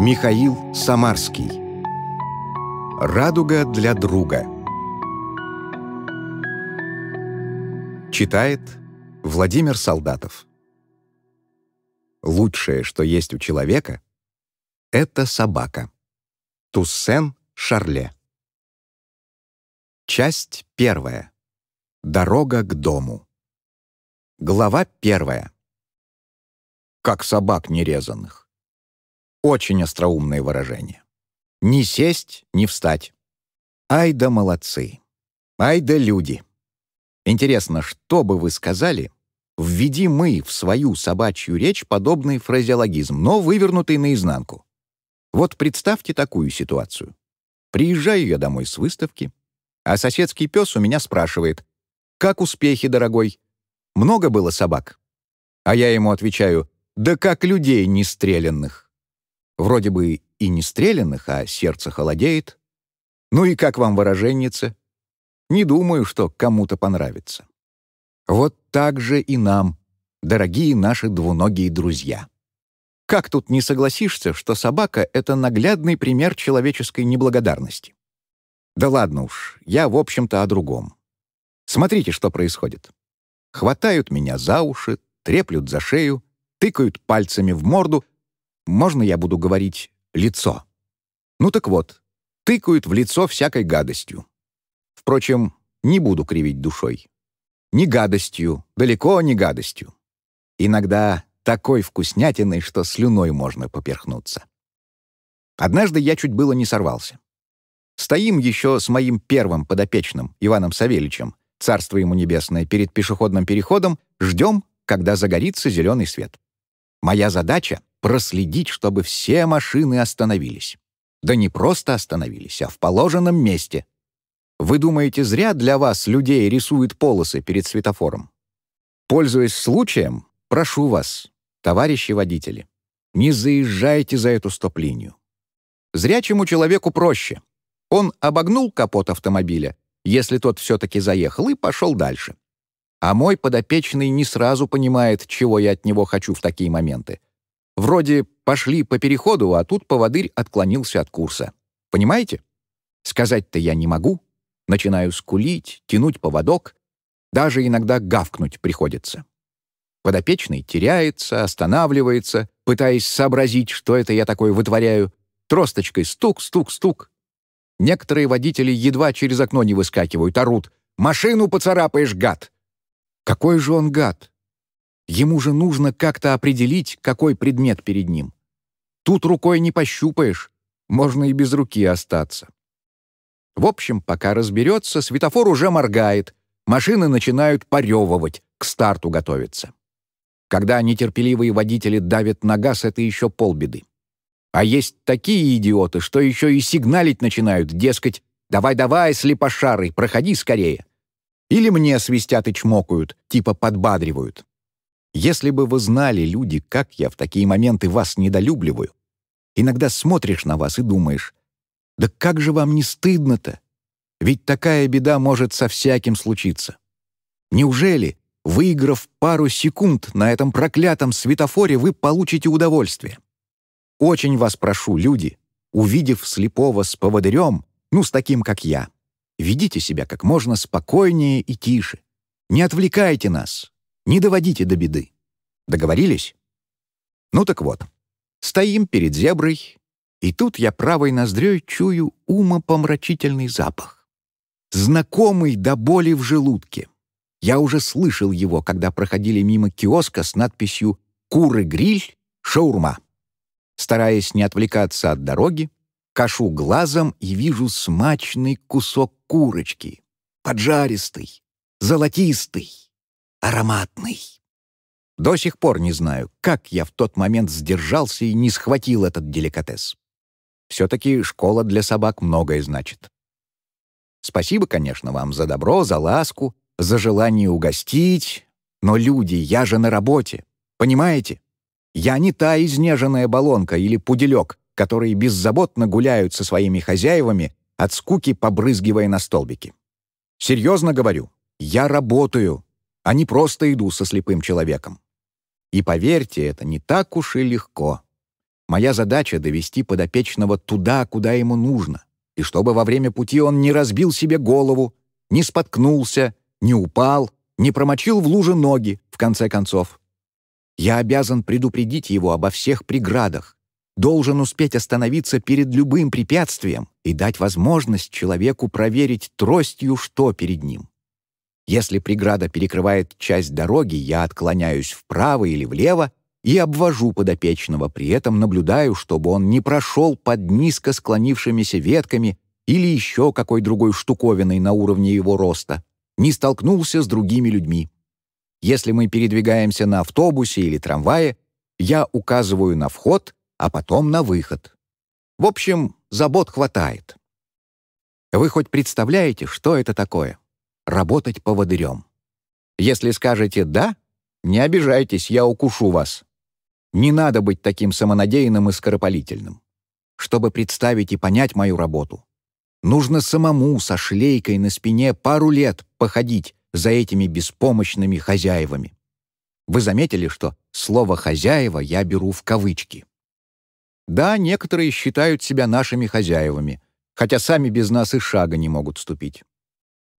Михаил Самарский «Радуга для друга» Читает Владимир Солдатов Лучшее, что есть у человека, это собака. Туссен Шарле Часть первая. Дорога к дому. Глава первая. Как собак нерезанных. Очень остроумное выражение. «Не сесть, не встать». Ай да молодцы. Ай да люди. Интересно, что бы вы сказали, введи мы в свою собачью речь подобный фразеологизм, но вывернутый наизнанку? Вот представьте такую ситуацию. Приезжаю я домой с выставки, а соседский пес у меня спрашивает, «Как успехи, дорогой? Много было собак?» А я ему отвечаю, «Да как людей нестреленных!» Вроде бы и не стрелянных, а сердце холодеет. Ну и как вам выраженница? Не думаю, что кому-то понравится. Вот так же и нам, дорогие наши двуногие друзья. Как тут не согласишься, что собака — это наглядный пример человеческой неблагодарности? Да ладно уж, я, в общем-то, о другом. Смотрите, что происходит. Хватают меня за уши, треплют за шею, тыкают пальцами в морду, можно я буду говорить «лицо»? Ну так вот, тыкают в лицо всякой гадостью. Впрочем, не буду кривить душой. Не гадостью, далеко не гадостью. Иногда такой вкуснятиной, что слюной можно поперхнуться. Однажды я чуть было не сорвался. Стоим еще с моим первым подопечным, Иваном Савельичем, царство ему небесное, перед пешеходным переходом, ждем, когда загорится зеленый свет. Моя задача проследить, чтобы все машины остановились. Да не просто остановились, а в положенном месте. Вы думаете, зря для вас людей рисуют полосы перед светофором? Пользуясь случаем, прошу вас, товарищи водители, не заезжайте за эту стоп-линию. Зрячему человеку проще. Он обогнул капот автомобиля, если тот все-таки заехал, и пошел дальше. А мой подопечный не сразу понимает, чего я от него хочу в такие моменты. Вроде пошли по переходу, а тут поводырь отклонился от курса. Понимаете? Сказать-то я не могу. Начинаю скулить, тянуть поводок. Даже иногда гавкнуть приходится. Подопечный теряется, останавливается, пытаясь сообразить, что это я такое вытворяю. Тросточкой стук, стук, стук. Некоторые водители едва через окно не выскакивают, орут. «Машину поцарапаешь, гад!» Какой же он гад! Ему же нужно как-то определить, какой предмет перед ним. Тут рукой не пощупаешь, можно и без руки остаться. В общем, пока разберется, светофор уже моргает, машины начинают поревывать, к старту готовятся. Когда нетерпеливые водители давят на газ, это еще полбеды. А есть такие идиоты, что еще и сигналить начинают, дескать, «Давай-давай, слепошарый, проходи скорее». Или мне свистят и чмокают, типа подбадривают. Если бы вы знали, люди, как я в такие моменты вас недолюбливаю. Иногда смотришь на вас и думаешь, да как же вам не стыдно-то? Ведь такая беда может со всяким случиться. Неужели, выиграв пару секунд на этом проклятом светофоре, вы получите удовольствие? Очень вас прошу, люди, увидев слепого с поводырем, ну, с таким, как я, ведите себя как можно спокойнее и тише. Не отвлекайте нас, не доводите до беды. Договорились? Ну так вот, стоим перед зеброй, и тут я правой ноздрёй чую умопомрачительный запах. Знакомый до боли в желудке. Я уже слышал его, когда проходили мимо киоска с надписью «Куры-гриль, шаурма». Стараясь не отвлекаться от дороги, кашу глазом и вижу смачный кусок курочки. Поджаристый, золотистый ароматный. До сих пор не знаю, как я в тот момент сдержался и не схватил этот деликатес. Все-таки школа для собак многое значит. Спасибо, конечно, вам за добро, за ласку, за желание угостить. Но, люди, я же на работе, понимаете? Я не та изнеженная баллонка или пуделек, которые беззаботно гуляют со своими хозяевами, от скуки побрызгивая на столбики. Серьезно говорю, я работаю, а не просто иду со слепым человеком. И поверьте, это не так уж и легко. Моя задача — довести подопечного туда, куда ему нужно, и чтобы во время пути он не разбил себе голову, не споткнулся, не упал, не промочил в луже ноги, в конце концов. Я обязан предупредить его обо всех преградах, должен успеть остановиться перед любым препятствием и дать возможность человеку проверить тростью, что перед ним. Если преграда перекрывает часть дороги, я отклоняюсь вправо или влево и обвожу подопечного, при этом наблюдаю, чтобы он не прошел под низко склонившимися ветками или еще какой другой штуковиной на уровне его роста, не столкнулся с другими людьми. Если мы передвигаемся на автобусе или трамвае, я указываю на вход, а потом на выход. В общем, забот хватает. Вы хоть представляете, что это такое? работать поводырем. Если скажете «да», не обижайтесь, я укушу вас. Не надо быть таким самонадеянным и скоропалительным. Чтобы представить и понять мою работу, нужно самому со шлейкой на спине пару лет походить за этими беспомощными хозяевами. Вы заметили, что слово «хозяева» я беру в кавычки. Да, некоторые считают себя нашими хозяевами, хотя сами без нас и шага не могут ступить.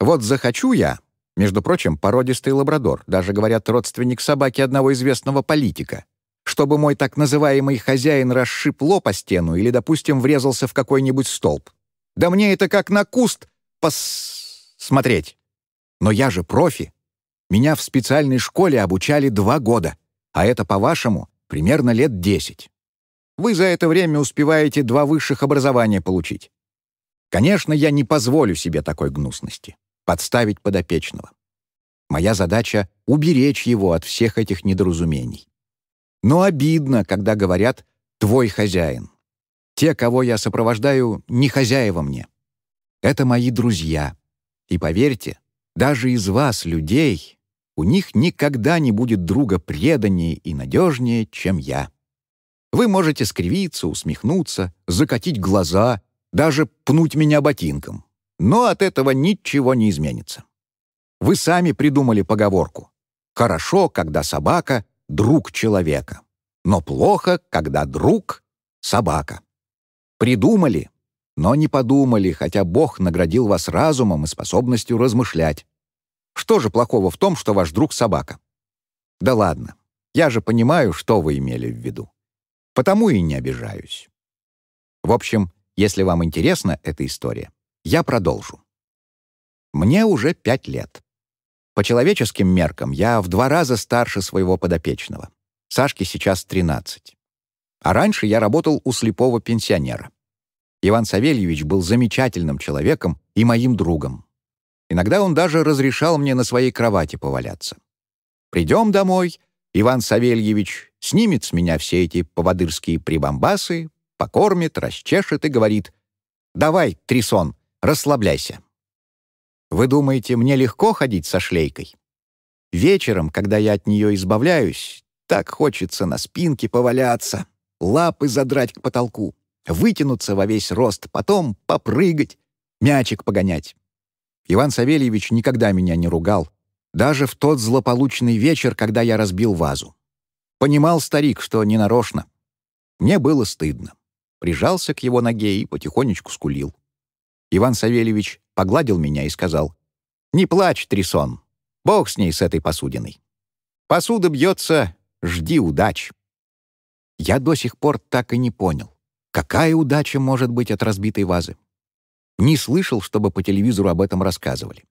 Вот захочу я, между прочим, породистый лабрадор, даже, говорят, родственник собаки одного известного политика, чтобы мой так называемый хозяин расшиб по стену или, допустим, врезался в какой-нибудь столб. Да мне это как на куст посмотреть. Но я же профи. Меня в специальной школе обучали два года, а это, по-вашему, примерно лет десять. Вы за это время успеваете два высших образования получить. Конечно, я не позволю себе такой гнусности подставить подопечного. Моя задача — уберечь его от всех этих недоразумений. Но обидно, когда говорят «твой хозяин». Те, кого я сопровождаю, не хозяева мне. Это мои друзья. И поверьте, даже из вас, людей, у них никогда не будет друга преданнее и надежнее, чем я. Вы можете скривиться, усмехнуться, закатить глаза, даже пнуть меня ботинком. Но от этого ничего не изменится. Вы сами придумали поговорку. Хорошо, когда собака — друг человека, но плохо, когда друг — собака. Придумали, но не подумали, хотя Бог наградил вас разумом и способностью размышлять. Что же плохого в том, что ваш друг — собака? Да ладно, я же понимаю, что вы имели в виду. Потому и не обижаюсь. В общем, если вам интересна эта история, я продолжу. Мне уже пять лет. По человеческим меркам я в два раза старше своего подопечного. Сашке сейчас 13. А раньше я работал у слепого пенсионера. Иван Савельевич был замечательным человеком и моим другом. Иногда он даже разрешал мне на своей кровати поваляться. «Придем домой», Иван Савельевич снимет с меня все эти поводырские прибамбасы, покормит, расчешет и говорит «Давай, Трисон, Расслабляйся. Вы думаете, мне легко ходить со шлейкой? Вечером, когда я от нее избавляюсь, так хочется на спинке поваляться, лапы задрать к потолку, вытянуться во весь рост, потом попрыгать, мячик погонять. Иван Савельевич никогда меня не ругал, даже в тот злополучный вечер, когда я разбил вазу. Понимал старик, что ненарочно. Мне было стыдно. Прижался к его ноге и потихонечку скулил. Иван Савельевич погладил меня и сказал, «Не плачь, Трисон, бог с ней, с этой посудиной. Посуда бьется, жди удач». Я до сих пор так и не понял, какая удача может быть от разбитой вазы. Не слышал, чтобы по телевизору об этом рассказывали.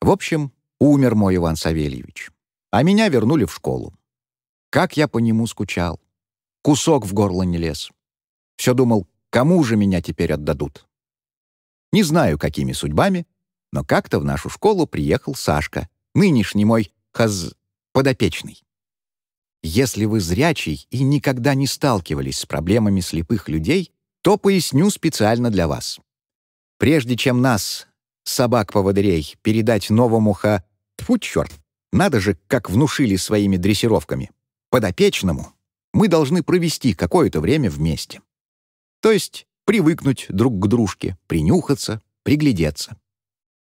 В общем, умер мой Иван Савельевич. А меня вернули в школу. Как я по нему скучал. Кусок в горло не лез. Все думал, кому же меня теперь отдадут? Не знаю, какими судьбами, но как-то в нашу школу приехал Сашка, нынешний мой хаз... подопечный. Если вы зрячий и никогда не сталкивались с проблемами слепых людей, то поясню специально для вас. Прежде чем нас, собак-поводырей, передать новому ха... Тьфу, черт! Надо же, как внушили своими дрессировками. Подопечному мы должны провести какое-то время вместе. То есть привыкнуть друг к дружке, принюхаться, приглядеться.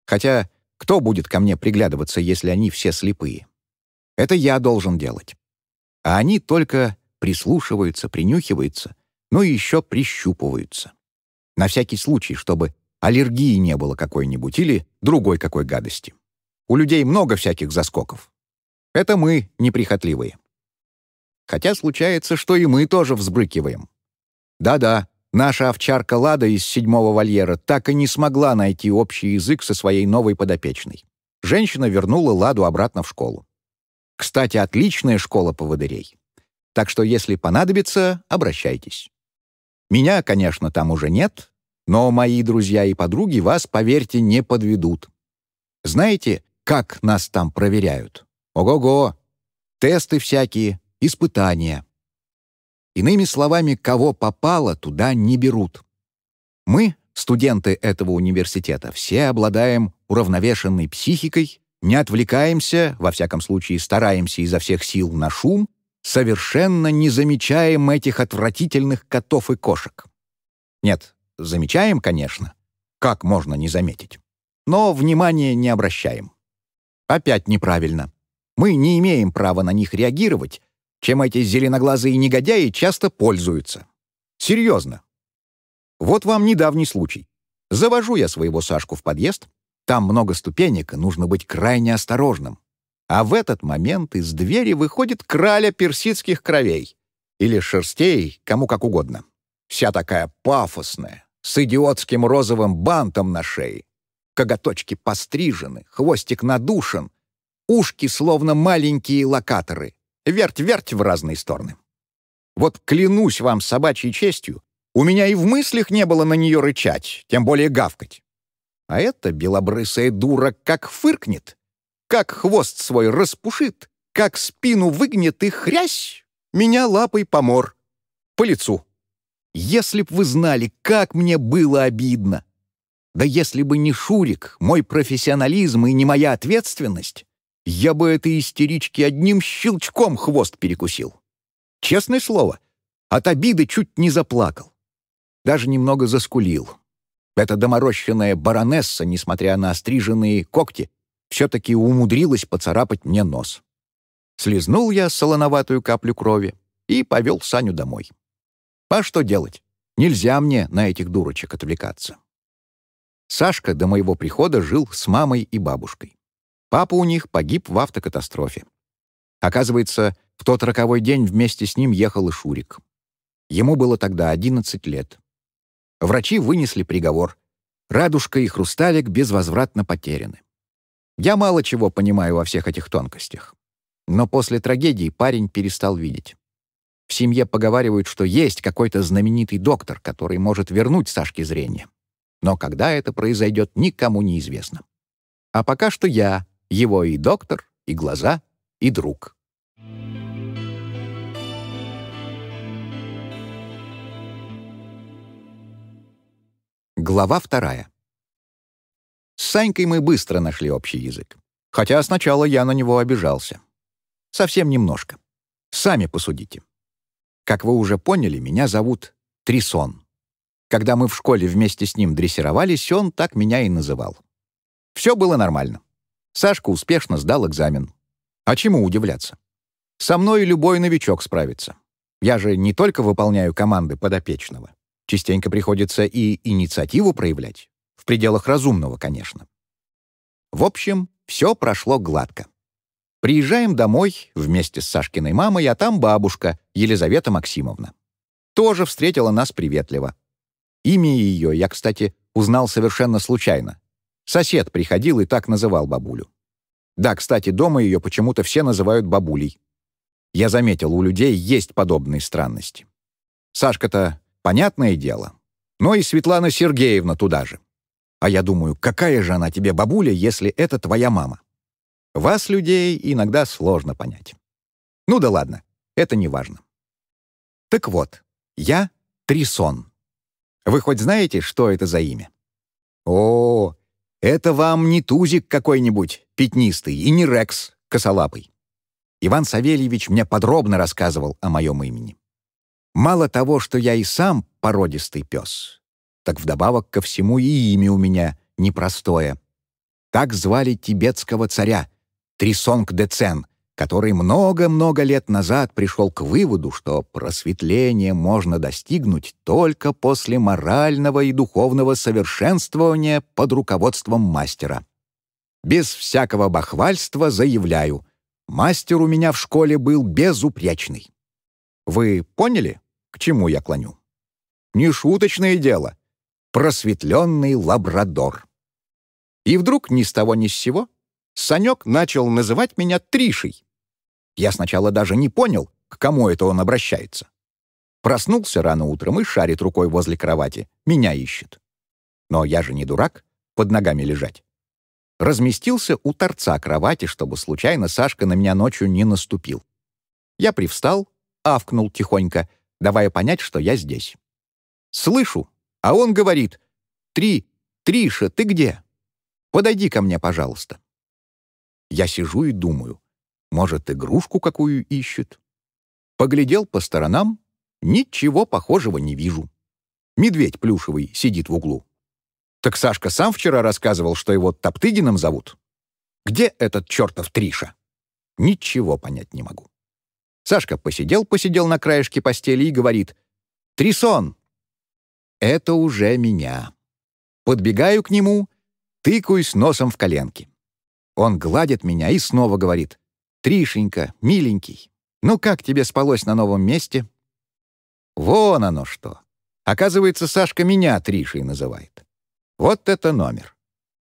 Хотя кто будет ко мне приглядываться, если они все слепые? Это я должен делать. А они только прислушиваются, принюхиваются, ну и еще прищупываются. На всякий случай, чтобы аллергии не было какой-нибудь или другой какой гадости. У людей много всяких заскоков. Это мы неприхотливые. Хотя случается, что и мы тоже взбрыкиваем. Да-да, Наша овчарка Лада из седьмого вольера так и не смогла найти общий язык со своей новой подопечной. Женщина вернула Ладу обратно в школу. Кстати, отличная школа поводырей. Так что, если понадобится, обращайтесь. Меня, конечно, там уже нет, но мои друзья и подруги вас, поверьте, не подведут. Знаете, как нас там проверяют? Ого-го! Тесты всякие, испытания. Иными словами, кого попало, туда не берут. Мы, студенты этого университета, все обладаем уравновешенной психикой, не отвлекаемся, во всяком случае стараемся изо всех сил на шум, совершенно не замечаем этих отвратительных котов и кошек. Нет, замечаем, конечно. Как можно не заметить? Но внимания не обращаем. Опять неправильно. Мы не имеем права на них реагировать, чем эти зеленоглазые негодяи часто пользуются. Серьезно. Вот вам недавний случай. Завожу я своего Сашку в подъезд. Там много ступенек, и нужно быть крайне осторожным. А в этот момент из двери выходит краля персидских кровей. Или шерстей, кому как угодно. Вся такая пафосная, с идиотским розовым бантом на шее. Коготочки пострижены, хвостик надушен, ушки словно маленькие локаторы. Верть-верть в разные стороны. Вот клянусь вам собачьей честью, у меня и в мыслях не было на нее рычать, тем более гавкать. А эта белобрысая дура как фыркнет, как хвост свой распушит, как спину выгнет и хрясь, меня лапой помор. По лицу. Если б вы знали, как мне было обидно. Да если бы не Шурик, мой профессионализм и не моя ответственность, я бы этой истеричке одним щелчком хвост перекусил. Честное слово, от обиды чуть не заплакал. Даже немного заскулил. Эта доморощенная баронесса, несмотря на остриженные когти, все-таки умудрилась поцарапать мне нос. Слизнул я солоноватую каплю крови и повел Саню домой. А что делать? Нельзя мне на этих дурочек отвлекаться. Сашка до моего прихода жил с мамой и бабушкой. Папа у них погиб в автокатастрофе. Оказывается, в тот роковой день вместе с ним ехал и Шурик. Ему было тогда 11 лет. Врачи вынесли приговор. Радушка и Хрусталик безвозвратно потеряны. Я мало чего понимаю во всех этих тонкостях. Но после трагедии парень перестал видеть. В семье поговаривают, что есть какой-то знаменитый доктор, который может вернуть Сашке зрение. Но когда это произойдет, никому неизвестно. А пока что я его и доктор, и глаза, и друг. Глава вторая. С Санькой мы быстро нашли общий язык. Хотя сначала я на него обижался. Совсем немножко. Сами посудите. Как вы уже поняли, меня зовут Трисон. Когда мы в школе вместе с ним дрессировались, он так меня и называл. Все было нормально. Сашка успешно сдал экзамен. А чему удивляться? Со мной любой новичок справится. Я же не только выполняю команды подопечного. Частенько приходится и инициативу проявлять. В пределах разумного, конечно. В общем, все прошло гладко. Приезжаем домой вместе с Сашкиной мамой, а там бабушка, Елизавета Максимовна. Тоже встретила нас приветливо. Имя ее я, кстати, узнал совершенно случайно. Сосед приходил и так называл бабулю. Да, кстати, дома ее почему-то все называют бабулей. Я заметил, у людей есть подобные странности. Сашка-то, понятное дело, но и Светлана Сергеевна туда же. А я думаю, какая же она тебе бабуля, если это твоя мама? Вас, людей, иногда сложно понять. Ну да ладно, это не важно. Так вот, я Трисон. Вы хоть знаете, что это за имя? О, это вам не тузик какой-нибудь, пятнистый, и не рекс, косолапый. Иван Савельевич мне подробно рассказывал о моем имени. Мало того, что я и сам породистый пес, так вдобавок ко всему и имя у меня непростое. Так звали тибетского царя, Трисонг де Цен который много-много лет назад пришел к выводу, что просветление можно достигнуть только после морального и духовного совершенствования под руководством мастера. Без всякого бахвальства заявляю, мастер у меня в школе был безупречный. Вы поняли, к чему я клоню? Не шуточное дело. Просветленный лабрадор. И вдруг ни с того ни с сего Санек начал называть меня Тришей. Я сначала даже не понял, к кому это он обращается. Проснулся рано утром и шарит рукой возле кровати. Меня ищет. Но я же не дурак, под ногами лежать. Разместился у торца кровати, чтобы случайно Сашка на меня ночью не наступил. Я привстал, авкнул тихонько, давая понять, что я здесь. Слышу, а он говорит, «Три, Триша, ты где? Подойди ко мне, пожалуйста». Я сижу и думаю. Может, игрушку какую ищет? Поглядел по сторонам, ничего похожего не вижу. Медведь плюшевый сидит в углу. Так Сашка сам вчера рассказывал, что его Топтыгином зовут. Где этот чертов Триша? Ничего понять не могу. Сашка посидел-посидел на краешке постели и говорит «Трисон!» Это уже меня. Подбегаю к нему, тыкаюсь носом в коленки. Он гладит меня и снова говорит Тришенька, миленький, ну как тебе спалось на новом месте?» «Вон оно что! Оказывается, Сашка меня Тришей называет. Вот это номер!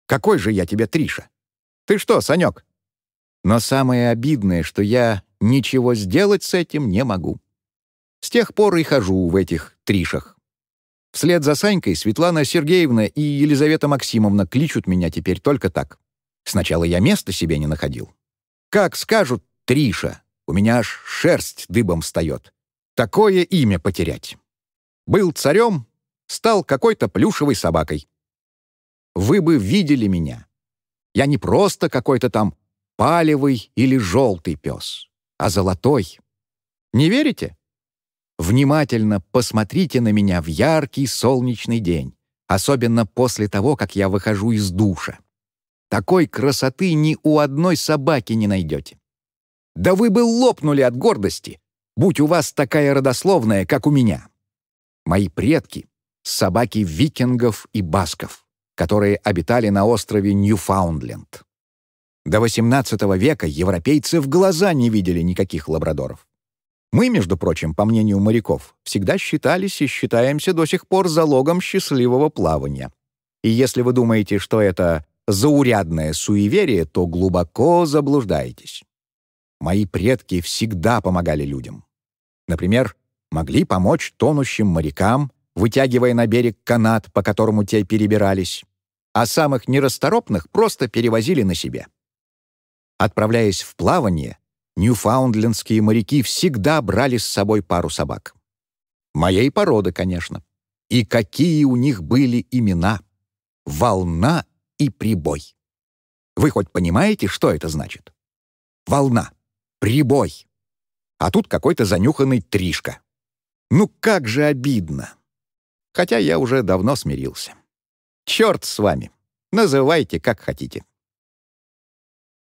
Какой же я тебе Триша? Ты что, Санек?» Но самое обидное, что я ничего сделать с этим не могу. С тех пор и хожу в этих Тришах. Вслед за Санькой Светлана Сергеевна и Елизавета Максимовна кличут меня теперь только так. Сначала я места себе не находил. Как скажут «Триша», у меня аж шерсть дыбом встает. Такое имя потерять. Был царем, стал какой-то плюшевой собакой. Вы бы видели меня. Я не просто какой-то там палевый или желтый пес, а золотой. Не верите? Внимательно посмотрите на меня в яркий солнечный день, особенно после того, как я выхожу из душа. Такой красоты ни у одной собаки не найдете. Да вы бы лопнули от гордости, будь у вас такая родословная, как у меня. Мои предки — собаки викингов и басков, которые обитали на острове Ньюфаундленд. До XVIII века европейцы в глаза не видели никаких лабрадоров. Мы, между прочим, по мнению моряков, всегда считались и считаемся до сих пор залогом счастливого плавания. И если вы думаете, что это заурядное суеверие, то глубоко заблуждаетесь. Мои предки всегда помогали людям. Например, могли помочь тонущим морякам, вытягивая на берег канат, по которому те перебирались, а самых нерасторопных просто перевозили на себе. Отправляясь в плавание, ньюфаундлендские моряки всегда брали с собой пару собак. Моей породы, конечно. И какие у них были имена! Волна и прибой. Вы хоть понимаете, что это значит? Волна, прибой. А тут какой-то занюханный тришка. Ну как же обидно! Хотя я уже давно смирился. Черт с вами! Называйте, как хотите.